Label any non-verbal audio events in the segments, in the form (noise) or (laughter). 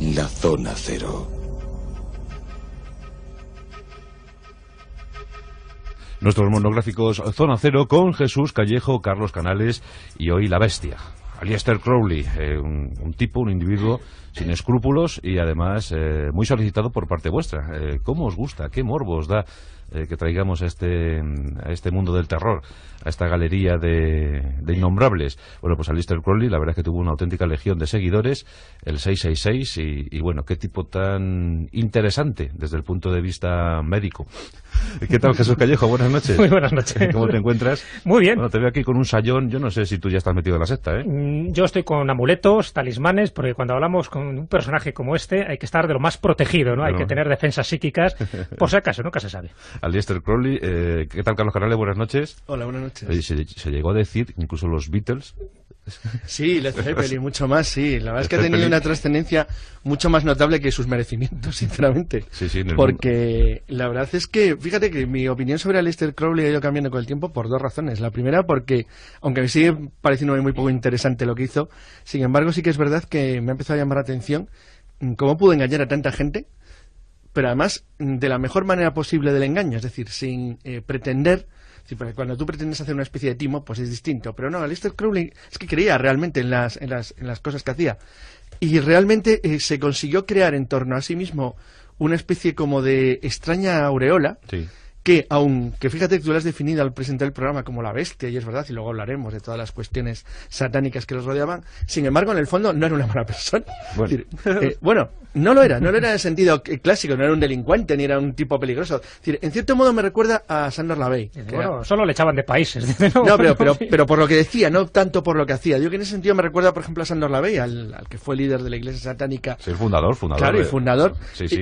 la zona cero. Nuestros monográficos Zona Cero con Jesús Callejo, Carlos Canales y hoy La Bestia. Alistair Crowley, eh, un, tipo, un individuo sin escrúpulos y además eh, muy solicitado por parte vuestra. Eh, ¿Cómo os gusta? ¿Qué morbo os da que traigamos este, a este, mundo del terror, a esta galería de, innombrables? Bueno, pues Alistair Crowley, la verdad es que tuvo una auténtica legión de seguidores, el 666, y, y bueno, qué tipo tan interesante desde el punto de vista médico. ¿Qué tal, Jesús Callejo? Buenas noches. Muy buenas noches. ¿Cómo te encuentras? Muy bien. Bueno, te veo aquí con un sayón. Yo no sé si tú ya estás metido en la secta, ¿eh? Mm, yo estoy con amuletos, talismanes, porque cuando hablamos con un personaje como este hay que estar de lo más protegido, ¿no? Hay que tener defensas psíquicas, (laughs) por si acaso, nunca se sabe. Alistair Crowley, eh, ¿qué tal, Carlos Canales? Buenas noches. Hola, buenas noches. se, llegó a decir, incluso los Beatles, Sí, Led y mucho más, sí. La verdad es que ha tenido una trascendencia mucho más notable que sus merecimientos, (laughs) sinceramente. Sí, sí, Porque la verdad es que, fíjate que mi opinión sobre Aleister Crowley ha ido cambiando con el tiempo por dos razones. La primera, porque, aunque me sigue pareciendo muy poco interesante lo que hizo, sin embargo, sí que es verdad que me ha empezado a llamar la atención mm, cómo pudo engañar a tanta gente, pero además mm, de la mejor manera posible del engaño, es decir, sin eh, pretender cuando tú pretendes hacer una especie de timo, pues es distinto. Pero no, lister Crowley es que creía realmente en las, en las, cosas que hacía. Y realmente eh, se consiguió crear en torno a sí mismo una especie como de extraña aureola. Sí que aunque fíjate que tú lo has definido al presentar el programa como la bestia, y es verdad, y luego hablaremos de todas las cuestiones satánicas que los rodeaban, sin embargo, en el fondo no era una mala persona. Eh, bueno, no lo era, no lo era en el sentido clásico, no era un delincuente ni era un tipo peligroso. en cierto modo me recuerda a Sandor Lavey. Eh, bueno, solo le echaban de países. no, pero, pero, pero, por lo que decía, no tanto por lo que hacía. yo que en ese sentido me recuerda, por ejemplo, a Sandor Lavey, al, que fue líder de la iglesia satánica. Sí, fundador, fundador. Claro, fundador.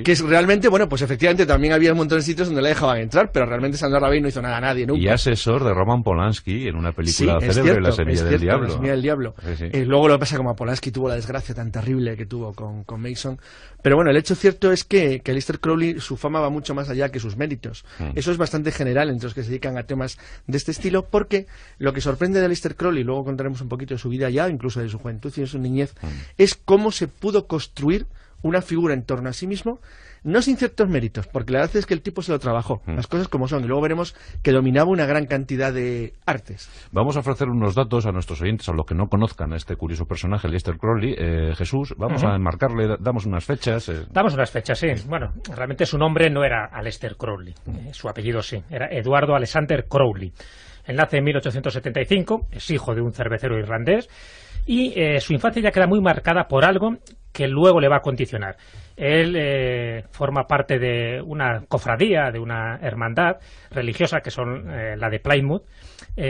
Que es realmente, bueno, pues efectivamente también había un montón de sitios donde le dejaban entrar pero realmente Sandra Rabin no hizo nada a nadie nunca. Y asesor de Roman Polanski en una película sí, célebre, La semilla del diablo. La del diablo. Y luego lo que pasa como que Polanski tuvo la desgracia tan terrible que tuvo con, Mason. Pero bueno, el hecho cierto es que, que Crowley, su fama va mucho más allá que sus méritos. Hmm. Eso es bastante general entre los que se dedican a temas de este estilo, porque lo que sorprende de Lister Crowley, luego contaremos un poquito de su vida ya, incluso de su juventud y de su niñez, hmm. es cómo se pudo construir una figura en torno a sí mismo no sin ciertos méritos, porque la verdad es que el tipo se lo trabajó, mm. las cosas como son, y luego veremos que dominaba una gran cantidad de artes. Vamos a ofrecer unos datos a nuestros oyentes, a los que no conozcan a este curioso personaje, Lester Crowley. Eh, Jesús, vamos a enmarcarle, damos unas fechas. Eh. Damos unas fechas, sí. Bueno, realmente su nombre no era Alester Crowley, eh, su apellido sí, era Eduardo Alexander Crowley. Él nace en 1875, es hijo de un cervecero irlandés y eh, su infancia ya queda muy marcada por algo que luego le va a condicionar. Él eh, forma parte de una cofradía, de una hermandad religiosa, que son eh, la de Plymouth,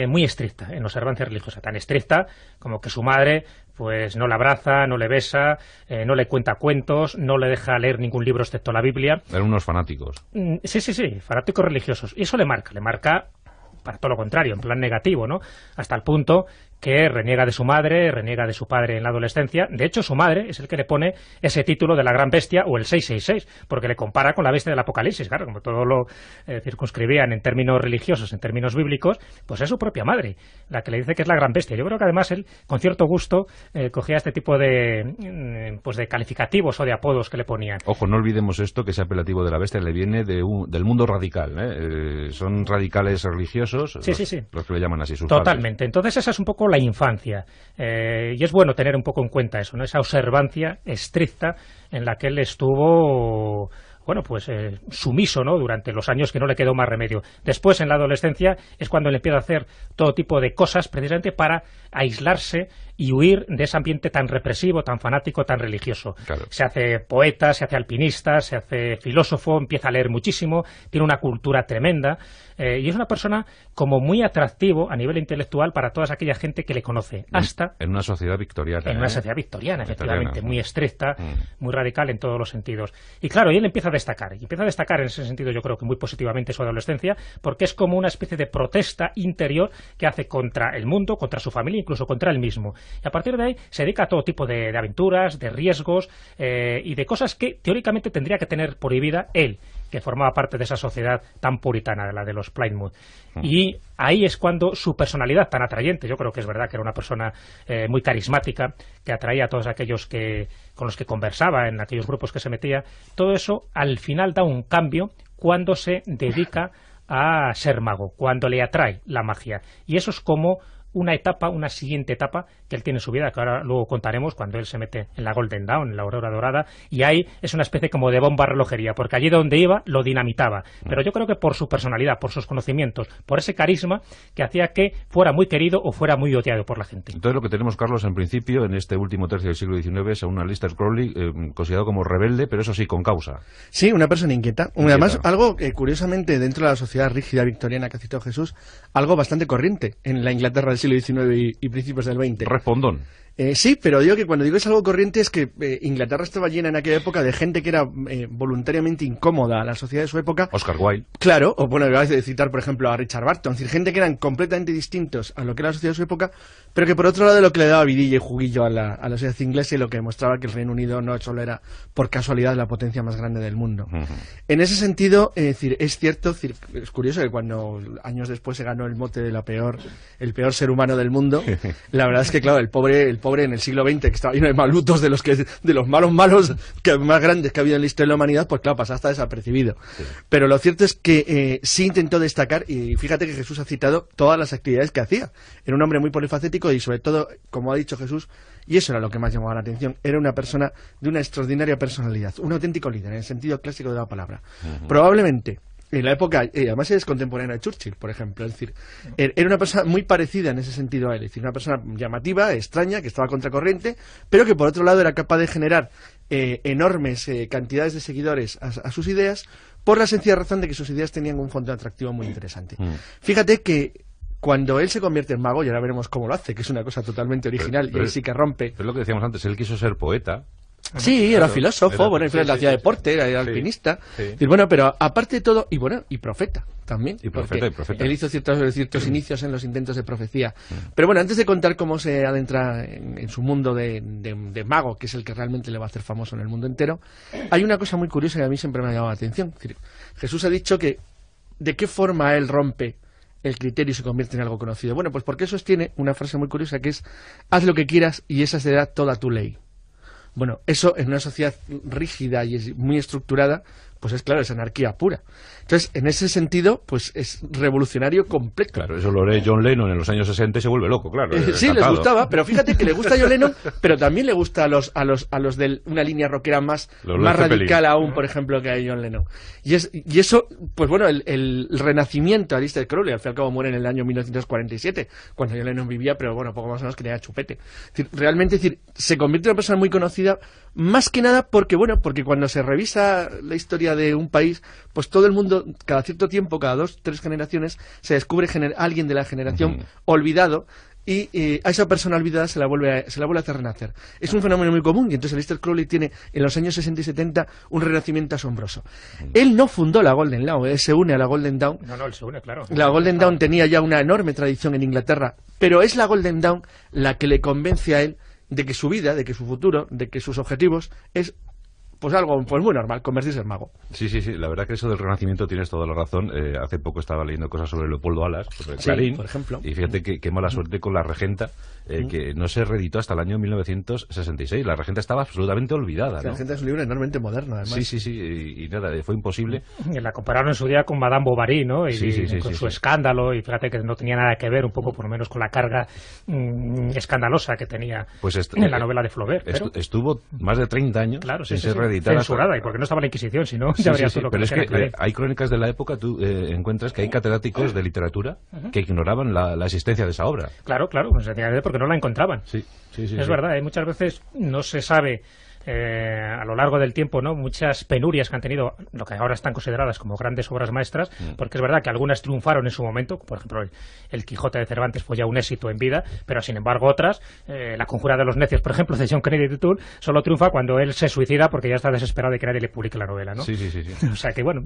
muy estricta en observancia religiosa, tan estricta como que su madre pues no la abraza, no le besa, no le cuenta cuentos, no le deja leer ningún libro excepto la Biblia. Eran unos fanáticos. Mm, sí, sí, sí, fanáticos religiosos. Y eso le marca, le marca para todo lo contrario, en plan negativo, ¿no? Hasta el punto que reniega de su madre, reniega de su padre en la adolescencia. De hecho, su madre es el que le pone ese título de la gran bestia o el 666, porque le compara con la bestia del Apocalipsis. Claro, como todo lo eh, circunscribían en términos religiosos, en términos bíblicos, pues es su propia madre la que le dice que es la gran bestia. Yo creo que además él, con cierto gusto, eh, cogía este tipo de, mm, pues de calificativos o de apodos que le ponían. Ojo, no olvidemos esto, que ese apelativo de la bestia le viene de del mundo radical. ¿eh? son radicales religiosos los, que le llaman así sus Totalmente. Entonces esa es un poco infancia. Eh, y es bueno tener un poco en cuenta eso, ¿no? esa observancia estricta en la que él estuvo bueno, pues eh, sumiso, ¿no? Durante los años que no le quedó más remedio. Después, en la adolescencia, es cuando le empieza a hacer todo tipo de cosas precisamente para aislarse y huir de ese ambiente tan represivo, tan fanático, tan religioso. Se hace poeta, se hace alpinista, se hace filósofo, empieza a leer muchísimo, tiene una cultura tremenda eh, y es una persona como muy atractivo a nivel intelectual para toda aquella gente que le conoce. Hasta en una sociedad victoriana. En una ¿eh? sociedad victoriana, efectivamente, muy estricta, mm. muy radical en todos los sentidos. Y claro, él empieza a destacar, y empieza a destacar en ese sentido yo creo que muy positivamente su adolescencia, porque es como una especie de protesta interior que hace contra el mundo, contra su familia, incluso contra él mismo. Y a partir de ahí se dedica a todo tipo de, aventuras, de riesgos eh, y de cosas que teóricamente tendría que tener prohibida él que formaba parte de esa sociedad tan puritana, de la de los Plymouth. Mm. Y ahí es cuando su personalidad tan atrayente, yo creo que es verdad que era una persona eh, muy carismática, que atraía a todos aquellos que, con los que conversaba, en aquellos grupos que se metía, todo eso al final da un cambio cuando se dedica (laughs) a ser mago, cuando le atrae la magia. Y eso es como una etapa, una siguiente etapa que él tiene en su vida, que ahora luego contaremos cuando él se mete en la Golden Dawn, en la Aurora Dorada, y ahí es una especie como de bomba relojería, porque allí donde iba lo dinamitaba. Mm. Pero yo creo que por su personalidad, por sus conocimientos, por ese carisma que hacía que fuera muy querido o fuera muy odiado por la gente. Entonces lo que tenemos, Carlos, en principio, en este último tercio del siglo XIX, es a una Lister Crowley eh, considerado como rebelde, pero eso sí, con causa. Sí, una persona inquieta. Además, algo que curiosamente dentro de la sociedad rígida victoriana que ha citado Jesús, algo bastante corriente en la Inglaterra del el 19 y principios del 20 respondón eh, sí, pero digo que cuando digo es algo corriente es que eh, Inglaterra estaba llena en aquella época de gente que era eh, voluntariamente incómoda a la sociedad de su época. Oscar Wilde. Claro, o bueno, voy de citar, por ejemplo, a Richard Barton. Es decir, gente que eran completamente distintos a lo que era la sociedad de su época, pero que por otro lado lo que le daba vidilla y juguillo a la, sociedad inglesa y lo que demostraba que el Reino Unido no solo era, por casualidad, la potencia más grande del mundo. En ese sentido, es, decir, es cierto, es, curioso que cuando años después se ganó el mote de la peor, el peor ser humano del mundo, (laughs) la verdad es que, claro, el pobre pobre en el siglo XX, que estaba lleno de malutos, de los, que, de los malos malos que, más grandes que ha habido en la historia de la humanidad, pues claro, pasa hasta desapercibido. Pero lo cierto es que eh, sí intentó destacar, y fíjate que Jesús ha citado todas las actividades que hacía. Era un hombre muy polifacético y sobre todo, como ha dicho Jesús, y eso era lo que más llamaba la atención, era una persona de una extraordinaria personalidad, un auténtico líder, en el sentido clásico de la palabra. Probablemente en la época, eh, además es contemporánea de Churchill, por ejemplo. Es decir, er, era una persona muy parecida en ese sentido a él. Es una persona llamativa, extraña, que estaba contracorriente, pero que por otro lado era capaz de generar eh, enormes eh, cantidades de seguidores a, sus ideas por la sencilla razón de que sus ideas tenían un fondo atractivo muy interesante. Mm. Fíjate que cuando él se convierte en mago, y ahora veremos cómo lo hace, que es una cosa totalmente original y él sí que rompe. Es lo que decíamos antes, él quiso ser poeta Sí, era filósofo, bueno, en hacía deporte, era, alpinista. bueno, pero aparte de todo, y bueno, y profeta también. Y profeta, y profeta. Él hizo ciertos, inicios en los intentos de profecía. Mm. Pero bueno, antes de contar cómo se adentra en, en su mundo de, mago, que es el que realmente le va a hacer famoso en el mundo entero, hay una cosa muy curiosa que a mí siempre me ha llamado la atención. Jesús ha dicho que de qué forma él rompe el criterio y se convierte en algo conocido. Bueno, pues porque eso tiene una frase muy curiosa que es, haz lo que quieras y esa será toda tu ley. Bueno, eso en una sociedad rígida y muy estructurada, pues es claro, es anarquía pura. Entonces, en ese sentido, pues es revolucionario completo. Claro, eso lo lee John Lennon en los años 60 y se vuelve loco, claro. Eh, sí, les gustaba, pero fíjate que le gusta a John Lennon, (laughs) pero también le gusta a los, a los, a los de una línea rockera más, más radical aún, por ejemplo, que a John Lennon. Y, eso, pues bueno, el, renacimiento de Lister Crowley, al fin y al cabo muere en el año 1947, cuando John Lennon vivía, pero bueno, poco más o menos que tenía chupete. Es decir, realmente, es decir, se convierte en una persona muy conocida, más que nada porque, bueno, porque cuando se revisa la historia de un país, pues todo el mundo, cada cierto tiempo, cada dos, tres generaciones, se descubre alguien de la generación olvidado y a esa persona olvidada se la vuelve a, se la vuelve a hacer renacer. Es un fenómeno muy común y entonces Mr. Crowley tiene en los años 60 y 70 un renacimiento asombroso. Él no fundó la Golden Dawn, se une a la Golden Dawn. No, no, él se une, claro. La Golden Dawn tenía ya una enorme tradición en Inglaterra, pero es la Golden Dawn la que le convence a él de que su vida, de que su futuro, de que sus objetivos es pues algo pues muy normal, convertirse en mago. Sí, sí, sí, la verdad que eso del renacimiento tienes toda la razón. Eh, hace poco estaba leyendo cosas sobre Leopoldo Alas, sobre por ejemplo. y fíjate qué mala suerte con la regenta, eh, mm. que no se reeditó hasta el año 1966. La regenta estaba absolutamente olvidada. La regenta es un libro enormemente moderno, además. Sí, sí, sí, y, nada, eh, fue imposible. Y la compararon en su día con Madame Bovary, ¿no? Y, con su escándalo, y fíjate que no tenía nada que ver, un poco por lo menos con la carga mm, escandalosa que tenía pues en la novela de Flaubert. Estuvo más de 30 años claro, sin ser Censurada, porque no estaba la Inquisición, sino ya es que hay crónicas de la época, tú eh, encuentras que hay catedráticos de literatura que ignoraban la, existencia de esa obra. Claro, claro, pues porque no la encontraban. Es verdad, eh, muchas veces no se sabe eh, a lo largo del tiempo, ¿no? Muchas penurias que han tenido lo que ahora están consideradas como grandes obras maestras, mm. porque es verdad que algunas triunfaron en su momento, por ejemplo, el, Quijote de Cervantes fue ya un éxito en vida, pero sin embargo otras, eh, La Conjura de los Necios, por ejemplo, de John Kennedy de solo triunfa cuando él se suicida porque ya está desesperado de que nadie le publique la novela, ¿no? Sí, sí, sí. (laughs) o sea que, bueno,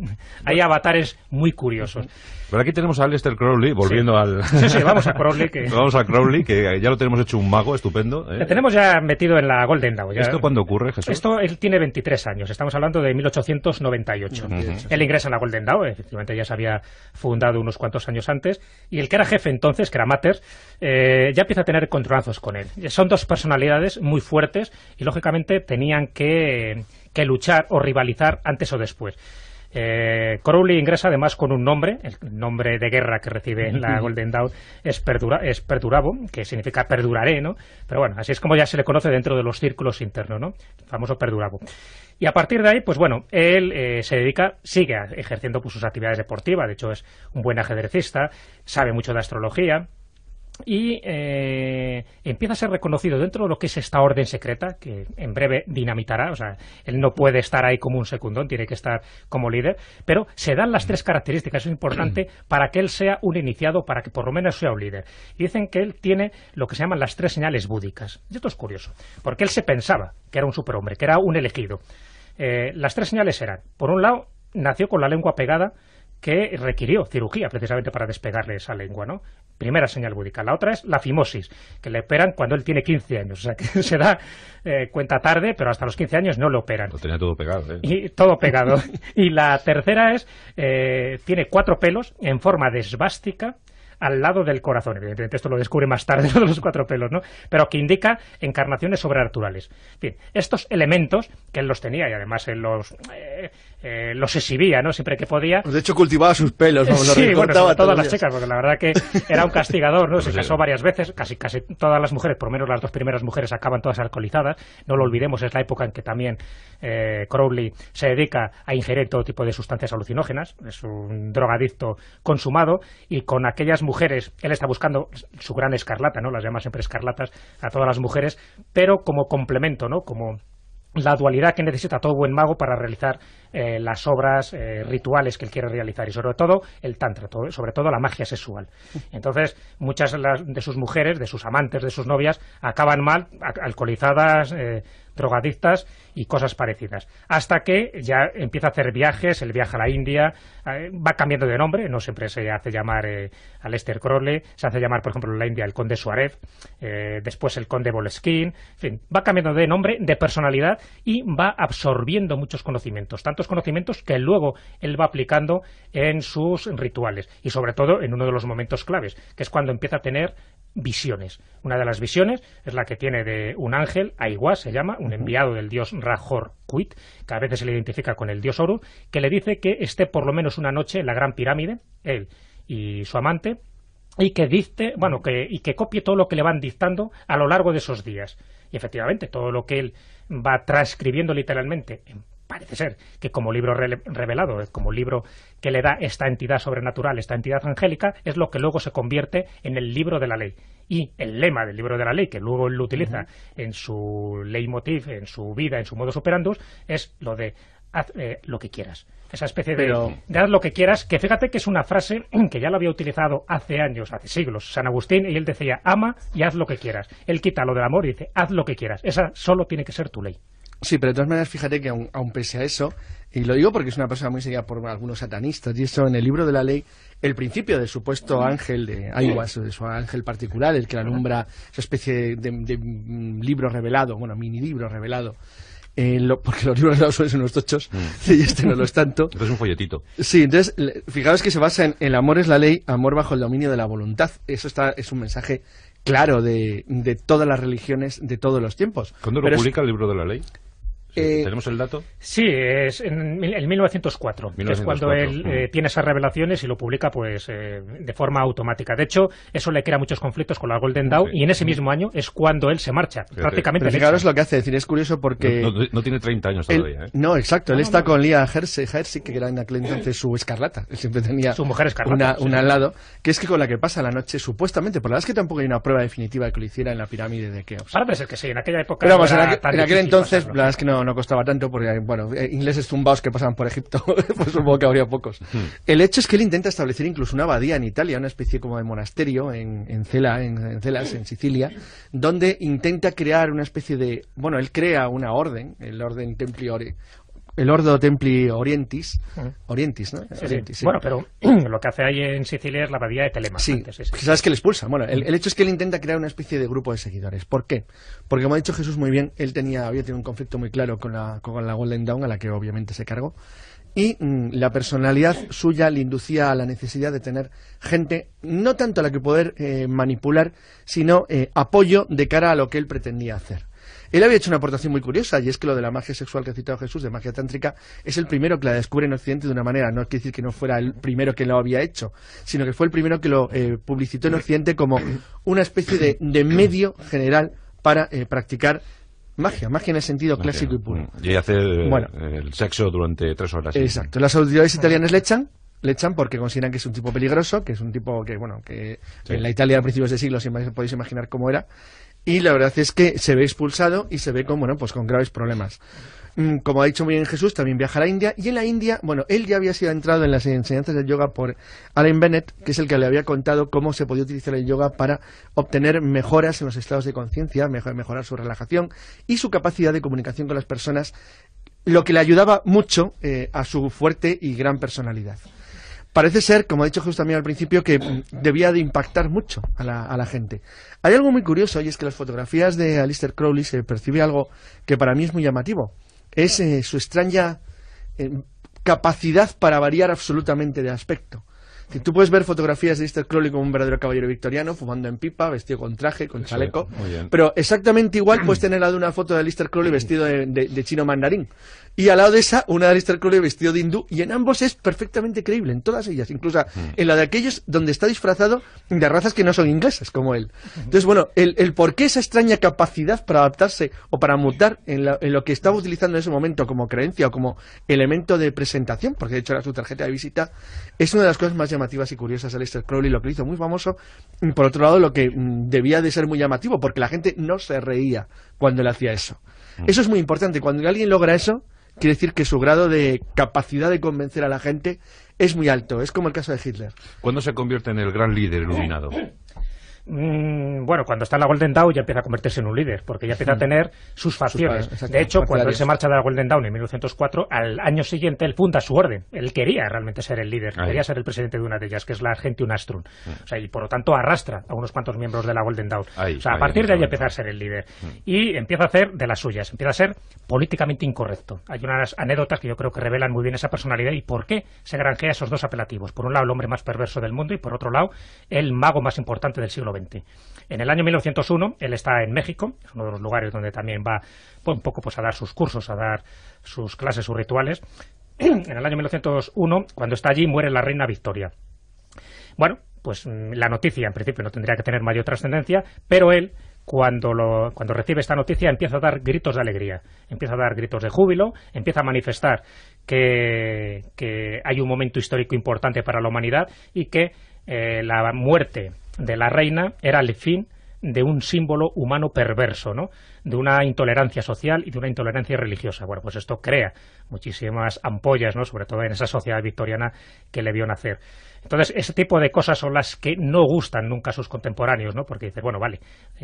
hay avatares muy curiosos. Pero aquí tenemos a Lester Crowley, volviendo al... Sí, sí, vamos a Crowley. Que... (laughs) vamos a Crowley, que ya lo tenemos hecho un mago estupendo. ¿eh? Lo tenemos ya metido en la Golden Dawn. ¿Esto cuando ocurre? ¿eh, Esto él tiene 23 años, estamos hablando de 1898. Él ingresa en la Golden Dawn, efectivamente ya se había fundado unos cuantos años antes, y el que era jefe entonces, que era Matters, eh, ya empieza a tener controlazos con él. Son dos personalidades muy fuertes y lógicamente tenían que luchar o rivalizar antes o después. Eh, Crowley ingresa además con un nombre, el nombre de guerra que recibe en la Golden Dawn es, Perdurabo, que significa perduraré, ¿no? Pero bueno, así es como ya se le conoce dentro de los círculos internos, ¿no? El famoso Perdurabo. Y a partir de ahí, pues bueno, él eh, se dedica, sigue ejerciendo pues, sus actividades deportivas, de hecho es un buen ajedrecista, sabe mucho de astrología, y eh, empieza a ser reconocido dentro de lo que es esta orden secreta, que en breve dinamitará, o sea, él no puede estar ahí como un secundón, tiene que estar como líder, pero se dan las tres características, es importante (clears throat) para que él sea un iniciado, para que por lo menos sea un líder. Y dicen que él tiene lo que se llaman las tres señales búdicas. Y esto es curioso, porque él se pensaba que era un superhombre, que era un elegido. Eh, las tres señales eran, por un lado, nació con la lengua pegada que requirió cirugía precisamente para despegarle esa lengua, ¿no? Primera señal búdica. La otra es la fimosis, que le operan cuando él tiene 15 años. O sea, (laughs) que se da eh, cuenta tarde, pero hasta los 15 años no lo operan. Lo tenía todo pegado, ¿eh? Y todo pegado. (laughs) y la tercera es, eh, tiene cuatro pelos en forma de al lado del corazón. Evidentemente esto lo descubre más tarde (laughs) lo los cuatro pelos, ¿no? Pero que indica encarnaciones sobrenaturales. En fin, estos elementos que él los tenía y además él los, eh, eh, los exhibía, ¿no? Siempre que podía. Pues de hecho cultivaba sus pelos, ¿no? (laughs) Los sí, bueno, todas las chicas, porque la verdad que era un castigador, ¿no? (laughs) Se pues casó varias veces, casi, casi todas las mujeres, por lo menos las dos primeras mujeres, acaban todas alcoholizadas. No lo olvidemos, es la época en que también eh, Crowley se dedica a ingerir todo tipo de sustancias alucinógenas. Es un drogadicto consumado y con aquellas mujeres, él está buscando su gran escarlata, ¿no? Las llama siempre escarlatas a todas las mujeres, pero como complemento, ¿no? Como la dualidad que necesita todo buen mago para realizar eh, las obras eh, rituales que él quiere realizar y sobre todo el tantra, sobre todo la magia sexual. (laughs) Entonces, muchas de sus mujeres, de sus amantes, de sus novias, acaban mal, alcoholizadas, eh, drogadictas y cosas parecidas. Hasta que ya empieza a hacer viajes, él viaja a la India, va cambiando de nombre, no siempre se hace llamar a Lester Crowley, se hace llamar, por ejemplo, en la India el conde Suárez, después el conde Boleskin, en fin, va cambiando de nombre, de personalidad y va absorbiendo muchos conocimientos, conocimientos que luego él va aplicando en sus rituales y sobre todo en uno de los momentos claves, que es cuando empieza a tener visiones. Una de las visiones es la que tiene de un ángel, Aigua se llama, un enviado del dios Rajor Kuit, que a veces se le identifica con el dios Oru, que le dice que esté por lo menos una noche en la gran pirámide, él y su amante, y que dicte, bueno, que, y que copie todo lo que le van dictando a lo largo de esos días. Y efectivamente, todo lo que él va transcribiendo literalmente en parece ser que como libro revelado, eh, como libro que le da esta entidad sobrenatural, esta entidad angélica, es lo que luego se convierte en el libro de la ley. Y el lema del libro de la ley, que luego él lo utiliza en su leitmotiv, en su vida, en su modo superandus, es lo de haz eh, lo que quieras. Esa especie de, de, haz lo que quieras, que fíjate que es una frase (clears throat) que ya la había utilizado hace años, hace siglos, San Agustín, y él decía, ama y haz lo que quieras. Él quita lo del amor y dice, haz lo que quieras. Esa solo tiene que ser tu ley. Sí, pero de todas maneras, fíjate que aún pese a eso, y lo digo porque es una persona muy seguida por algunos satanistas, y eso en el libro de la ley, el principio del supuesto ángel de Aiwas, de su ángel particular, el que la nombra esa especie de, mm, libro revelado, bueno, mini libro revelado, eh, porque los libros revelados suelen ser unos tochos, mm. (laughs) y este no lo es tanto. (laughs) es un folletito. Sí, entonces, fijaos que se basa en el amor es la ley, amor bajo el dominio de la voluntad. Eso está, es un mensaje claro de, de todas las religiones de todos los tiempos. ¿Cuándo lo publica el libro de la ley? Eh, ¿Tenemos el dato? Sí, es en, 1904, que es cuando él eh, mm. tiene esas revelaciones y lo publica pues eh, de forma automática. De hecho, eso le crea muchos conflictos con la Golden Dawn y en ese mismo año es cuando él se marcha. prácticamente. lo que hace, es decir, es curioso porque... No, tiene 30 años todavía. no, exacto, él está con Lía Hersey, que era en aquel entonces su escarlata. siempre tenía una, al lado, que es que con la que pasa la noche, supuestamente, por la verdad es que tampoco hay una prueba definitiva De que lo hiciera en la pirámide de Keops. que sí, en aquella época... en aquel entonces, la verdad es que no no, costaba tanto porque, bueno, eh, ingleses zumbaos que pasaban por Egipto, (laughs) pues supongo que habría pocos. El hecho es que él intenta establecer incluso una abadía en Italia, una especie como de monasterio en, en Cela, en, Celas, en Sicilia, donde intenta crear una especie de, bueno, él crea una orden, el orden Templiore, el Ordo Templi Orientis, Orientis, ¿no? orientis Bueno, pero (clears throat) lo que hace ahí en Sicilia es la abadía de Telema. Sí, pues sabes que le expulsa. Bueno, el, hecho es que él intenta crear una especie de grupo de seguidores. ¿Por qué? Porque como ha dicho Jesús muy bien, él tenía, había tenido un conflicto muy claro con la, Golden Dawn, a la que obviamente se cargó, y mm, la personalidad suya le inducía a la necesidad de tener gente, no tanto a la que poder eh, manipular, sino eh, apoyo de cara a lo que él pretendía hacer. Él había hecho una aportación muy curiosa, y es que lo de la magia sexual que ha citado Jesús, de magia tántrica, es el primero que la descubre en Occidente de una manera. No quiere decir que no fuera el primero que lo había hecho, sino que fue el primero que lo eh, publicitó en Occidente como una especie de, medio general para eh, practicar magia, magia en el sentido clásico y mm, puro. Y hace eh, el sexo durante tres horas. Exacto. Las autoridades italianas le echan le echan porque consideran que es un tipo peligroso, que es un tipo que, bueno, que en la Italia a principios de siglo, si podéis imaginar cómo era, y la verdad es que se ve expulsado y se ve con, bueno, pues con graves problemas. Mm, como ha dicho muy bien Jesús, también viaja a la India y en la India, bueno, él ya había sido entrado en las enseñanzas del yoga por Alan Bennett, que es el que le había contado cómo se podía utilizar el yoga para obtener mejoras en los estados de conciencia, mejorar su relajación y su capacidad de comunicación con las personas, lo que le ayudaba mucho eh, a su fuerte y gran personalidad parece ser, como ha dicho justo también al principio, que debía de impactar mucho a la, gente. Hay algo muy curioso y es que las fotografías de Alistair Crowley se percibe algo que para mí es muy llamativo. Es eh, su extraña eh, capacidad para variar absolutamente de aspecto. Tú puedes ver fotografías de Lister Crowley como un verdadero caballero victoriano, fumando en pipa, vestido con traje, con chaleco. Pero exactamente igual puedes tener al lado una foto de Lister Crowley vestido de, chino mandarín. Y al lado de esa, una de Lister Crowley vestido de hindú. Y en ambos es perfectamente creíble, en todas ellas. Incluso mm. en la de aquellos donde está disfrazado de razas que no son inglesas, como él. Entonces, bueno, el, el por qué esa extraña capacidad para adaptarse o para mutar en, en lo que estaba utilizando en ese momento como creencia o como elemento de presentación, porque de hecho era su tarjeta de visita, es una de las cosas más llamativas y curiosas a Lester Crowley, lo que hizo muy famoso, y por otro lado lo que mm, debía de ser muy llamativo, porque la gente no se reía cuando él hacía eso. Mm. Eso es muy importante, cuando alguien logra eso, quiere decir que su grado de capacidad de convencer a la gente es muy alto, es como el caso de Hitler. cuando se convierte en el gran líder iluminado? (coughs) Mm, bueno, cuando está en la Golden Dawn ya empieza a convertirse en un líder, porque ya empieza a hmm. tener sus facciones. de hecho, cuando él se marcha de la Golden Dawn en 1904, al año siguiente él funda su orden. Él quería realmente ser el líder, quería ser el presidente de una de ellas, que es la gente Unastrum. Hmm. O sea, y por lo tanto arrastra a unos cuantos miembros de la Golden Dawn. o sea, a partir de ahí empieza a ser el líder. Hmm. Y empieza a hacer de las suyas, empieza a ser políticamente incorrecto. Hay unas anécdotas que yo creo que revelan muy bien esa personalidad y por qué se granjea esos dos apelativos. Por un lado, el hombre más perverso del mundo y por otro lado, el mago más importante del siglo XX. En el año 1901 él está en México, es uno de los lugares donde también va pues, un poco pues, a dar sus cursos, a dar sus clases, sus rituales. (clears throat) en el año 1901, cuando está allí, muere la reina Victoria. Bueno, pues mm, la noticia en principio no tendría que tener mayor trascendencia, pero él cuando, cuando recibe esta noticia empieza a dar gritos de alegría, empieza a dar gritos de júbilo, empieza a manifestar que, hay un momento histórico importante para la humanidad y que eh, la muerte de la reina era el fin de un símbolo humano perverso, ¿no? de una intolerancia social y de una intolerancia religiosa. Bueno, pues esto crea muchísimas ampollas, ¿no? sobre todo en esa sociedad victoriana que le vio nacer. Entonces, ese tipo de cosas son las que no gustan nunca a sus contemporáneos, ¿no? porque dice, bueno, vale,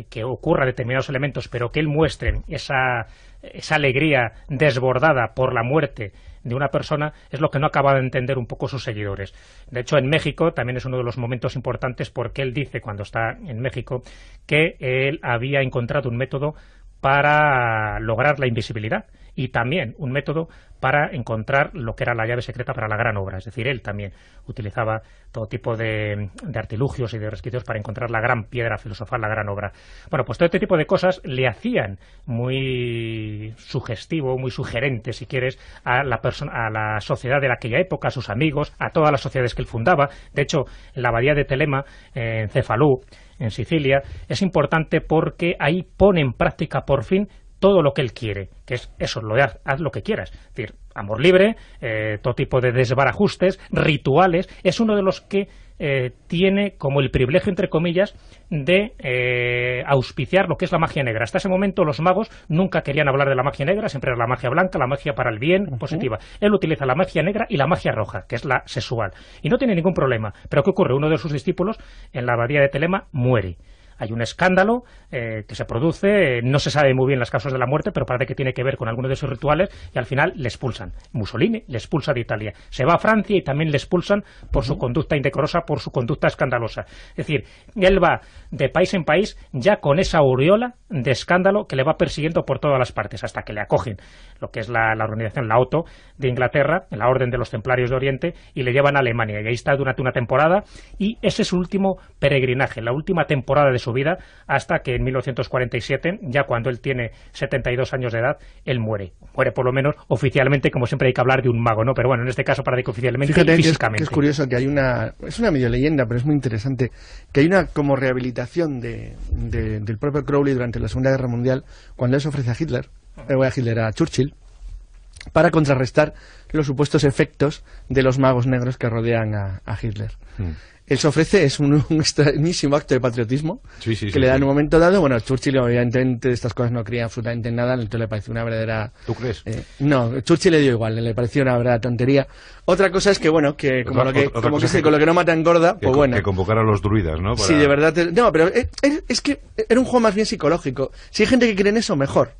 que ocurra determinados elementos, pero que él muestre esa, esa alegría desbordada por la muerte de una persona es lo que no acaba de entender un poco sus seguidores. De hecho, en México también es uno de los momentos importantes porque él dice cuando está en México que él había encontrado un método para lograr la invisibilidad y también un método para encontrar lo que era la llave secreta para la gran obra. Es decir, él también utilizaba todo tipo de, artilugios y de resquicios para encontrar la gran piedra filosofal, la gran obra. Bueno, pues todo este tipo de cosas le hacían muy sugestivo, muy sugerente, si quieres, a la, persona, a la sociedad de aquella época, a sus amigos, a todas las sociedades que él fundaba. De hecho, la abadía de Telema, en Cefalú, en Sicilia, es importante porque ahí pone en práctica por fin todo lo que él quiere, que es eso, lo haz, haz lo que quieras. Es decir, amor libre, eh, todo tipo de desbarajustes, rituales, es uno de los que eh, tiene como el privilegio, entre comillas, de eh, auspiciar lo que es la magia negra. Hasta ese momento los magos nunca querían hablar de la magia negra, siempre era la magia blanca, la magia para el bien, positiva. Él utiliza la magia negra y la magia roja, que es la sexual. Y no tiene ningún problema. Pero ¿qué ocurre? Uno de sus discípulos en la abadía de Telema muere. Hay un escándalo eh, que se produce, eh, no se sabe muy bien las causas de la muerte, pero parece que tiene que ver con alguno de sus rituales y al final le expulsan. Mussolini le expulsa de Italia. Se va a Francia y también le expulsan por su conducta indecorosa, por su conducta escandalosa. Es decir, él va de país en país ya con esa aureola de escándalo que le va persiguiendo por todas las partes hasta que le acogen lo que es la, organización, la OTO de Inglaterra, en la Orden de los Templarios de Oriente, y le llevan a Alemania. Y ahí está durante una temporada y ese es su último peregrinaje, la última temporada de su vida hasta que en 1947, ya cuando él tiene 72 años de edad, él muere. Muere por lo menos oficialmente, como siempre hay que hablar de un mago, ¿no? Pero bueno, en este caso para que oficialmente físicamente. Es, curioso que hay una, es una medio leyenda, pero es muy interesante, que hay una como rehabilitación de, del propio Crowley durante la Segunda Guerra Mundial, cuando él se ofrece a Hitler, eh, voy a Hitler a Churchill, para contrarrestar los supuestos efectos de los magos negros que rodean a, Hitler. Mm. Él se ofrece, es un, un extrañísimo acto de patriotismo que le da en un momento dado. Bueno, Churchill obviamente de estas cosas no creía absolutamente nada, entonces le pareció una verdadera... ¿Tú crees? Eh, no, Churchill le dio igual, le pareció una verdadera tontería. Otra cosa es que, bueno, que como, lo que, como que, con lo que no mata engorda, pues bueno... Que convocar a los druidas, ¿no? Sí, de verdad. no, pero es, eh, eh, es, que era un juego más bien psicológico. Si hay gente que cree en eso, mejor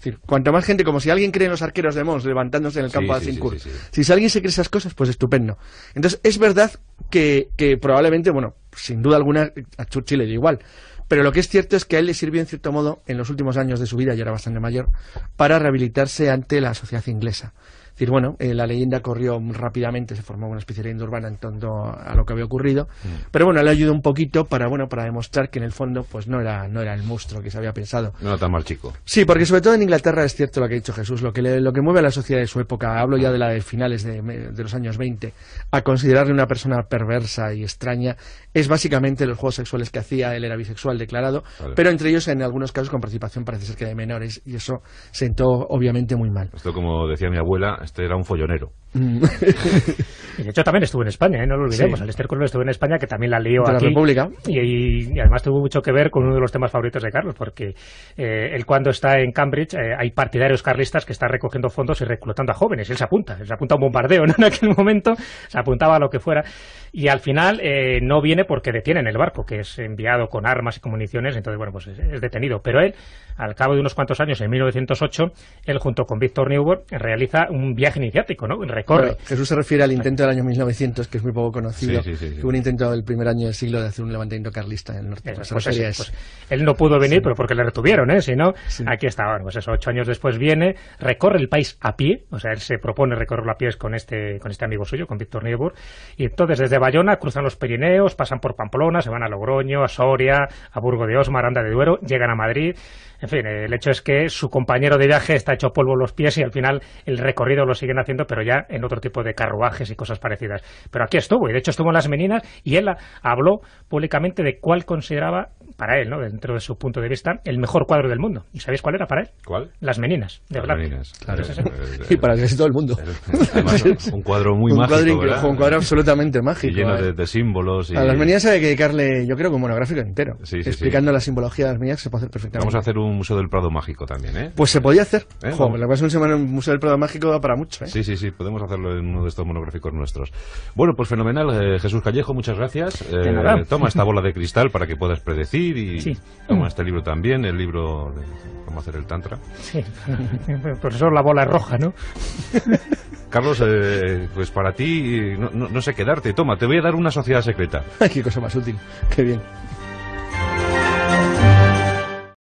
decir, cuanto más gente, como si alguien cree en los arqueros de Mons levantándose en el campo de sí, si alguien se cree esas cosas, pues estupendo. Entonces, es verdad que, que probablemente, bueno, sin duda alguna, a Churchill le dio igual. Pero lo que es cierto es que a él le sirvió, en cierto modo, en los últimos años de su vida, ya era bastante mayor, para rehabilitarse ante la sociedad inglesa decir, bueno, eh, la leyenda corrió rápidamente, se formó una especie de leyenda urbana en torno a lo que había ocurrido, mm. pero bueno, le ayudó un poquito para, bueno, para demostrar que en el fondo pues no era, no era el monstruo que se había pensado. No era tan mal chico. Sí, porque sobre todo en Inglaterra es cierto lo que ha dicho Jesús, lo que, lo que mueve a la sociedad de su época, hablo ya de la de finales de, de los años 20, a considerarle una persona perversa y extraña, es básicamente los juegos sexuales que hacía, él era bisexual declarado, pero entre ellos en algunos casos con participación parece ser que de menores, y eso sentó obviamente muy mal. Esto como decía mi abuela, este era un follonero. Mm. (laughs) de hecho, también estuvo en España, ¿eh? no lo olvidemos. Sí. Alester Colón estuvo en España, que también la lió a La República. Y, además tuvo mucho que ver con uno de los temas favoritos de Carlos, porque eh, él cuando está en Cambridge eh, hay partidarios carlistas que están recogiendo fondos y reclutando a jóvenes. Él se apunta, se apunta a un bombardeo (laughs) en aquel momento, se apuntaba a lo que fuera. Y al final no viene porque detienen el barco, que es enviado con armas y con municiones, entonces, bueno, pues es detenido. Pero él al cabo de unos cuantos años, en 1908, él junto con Víctor Niebuhr... realiza un viaje iniciático, ¿no? Recorre. Eso Jesús se refiere al intento del año 1900, que es muy poco conocido, un intento del primer año del siglo de hacer un levantamiento carlista en el norte. de pues pues pues él no pudo venir, pero porque le retuvieron, ¿eh? Si aquí está. pues eso, ocho años después viene, recorre el país a pie, o sea, él se propone recorrerlo a pies con este, con este amigo suyo, con Víctor Niebuhr, y entonces desde Bayona cruzan los Pirineos, pasan por Pamplona, se van a Logroño, a Soria, a Burgo de Osma, Aranda de Duero, llegan a Madrid, en fin, el hecho es que su compañero de viaje está hecho polvo en los pies y al final el recorrido lo siguen haciendo, pero ya en otro tipo de carruajes y cosas parecidas. Pero aquí estuvo, y de hecho estuvo en Las Meninas y él habló públicamente de cuál consideraba, para él, ¿no? dentro de su punto de vista, el mejor cuadro del mundo. ¿Y sabéis cuál era para él? ¿Cuál? Las Meninas, de Las Meninas, claro. y para casi todo el mundo. (laughs) un cuadro muy mágico, Un cuadro absolutamente mágico. lleno de, ¿eh? símbolos. A Las Meninas hay que dedicarle, yo creo, que un monográfico entero. explicando la simbología de Las Meninas se puede hacer perfectamente. Vamos a hacer un un Museo del Prado Mágico también, ¿eh? Pues se podía hacer. ¿Eh? la próxima semana en el Museo del Prado Mágico da para mucho, ¿eh? Sí, sí, sí, podemos hacerlo en uno de estos monográficos nuestros. Bueno, pues fenomenal. Eh, Jesús Callejo, muchas gracias. Eh, toma esta bola de cristal para que puedas predecir y toma este libro también, el libro de cómo hacer el tantra. Sí, (laughs) por eso la bola es roja, ¿no? (laughs) Carlos, pues para ti, no, no, qué sé quedarte. Toma, te voy a dar una sociedad secreta. (laughs) Ay, qué cosa más útil. Qué bien.